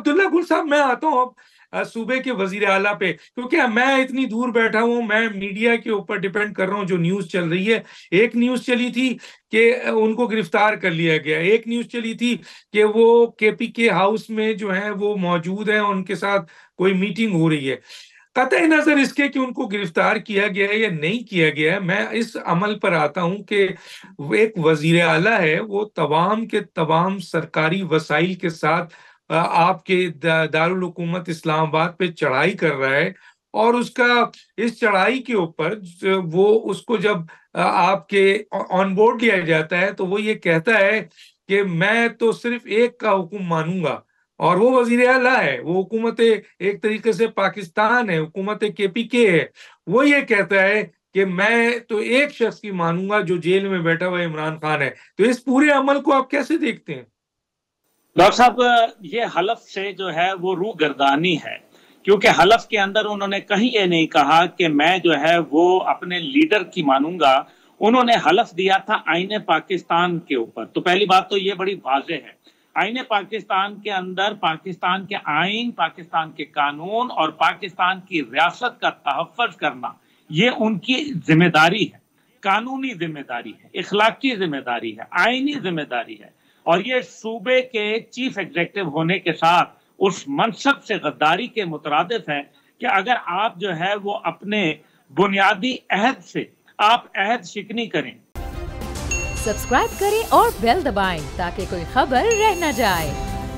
अब्दुल्ला गुल साहब मैं आता हूँ अब सूबे के वजीर अला पे क्योंकि मैं इतनी दूर बैठा हूँ मैं मीडिया के ऊपर डिपेंड कर रहा हूँ जो न्यूज चल रही है एक न्यूज चली थी कि उनको गिरफ्तार कर लिया गया एक न्यूज चली थी कि वो केपी के हाउस में जो है वो मौजूद है उनके साथ कोई मीटिंग हो रही है कत नजर इसके कि उनको गिरफ्तार किया गया है या नहीं किया गया है मैं इस अमल पर आता हूं कि एक वजीर अला है वो तवाम के तमाम सरकारी वसाइल के साथ आपके दारुलकूमत इस्लामाबाद पे चढ़ाई कर रहा है और उसका इस चढ़ाई के ऊपर वो उसको जब आपके ऑन बोर्ड लिया जाता है तो वो ये कहता है कि मैं तो सिर्फ एक का हुक्म मानूंगा और वो वजीर अला है वो हुकूमत एक तरीके से पाकिस्तान है हुकूमत के पी के है वो ये कहता है कि मैं तो एक शख्स की मानूंगा जो जेल में बैठा हुआ इमरान खान है तो इस पूरे अमल को आप कैसे देखते हैं डॉक्टर साहब ये हलफ से जो है वो रू गर्दानी है क्योंकि हलफ के अंदर उन्होंने कहीं ये नहीं कहा कि मैं जो है वो अपने लीडर की मानूंगा उन्होंने हलफ दिया था आईने पाकिस्तान के ऊपर तो पहली बात तो ये बड़ी वाजह है आईने पाकिस्तान के अंदर पाकिस्तान के आइन पाकिस्तान के कानून और पाकिस्तान की रियासत का तहफ़ करना ये उनकी जिम्मेदारी है कानूनी जिम्मेदारी है इखलाकी जिम्मेदारी है आइनी जिम्मेदारी है और ये सूबे के चीफ एग्जेक्टिव होने के साथ उस मनसब से गद्दारी के मुतरद है कि अगर आप जो है वो अपने बुनियादी अहद से आप अहद शिकनी करें सब्सक्राइब करें और बेल दबाएं ताकि कोई खबर रह न जाए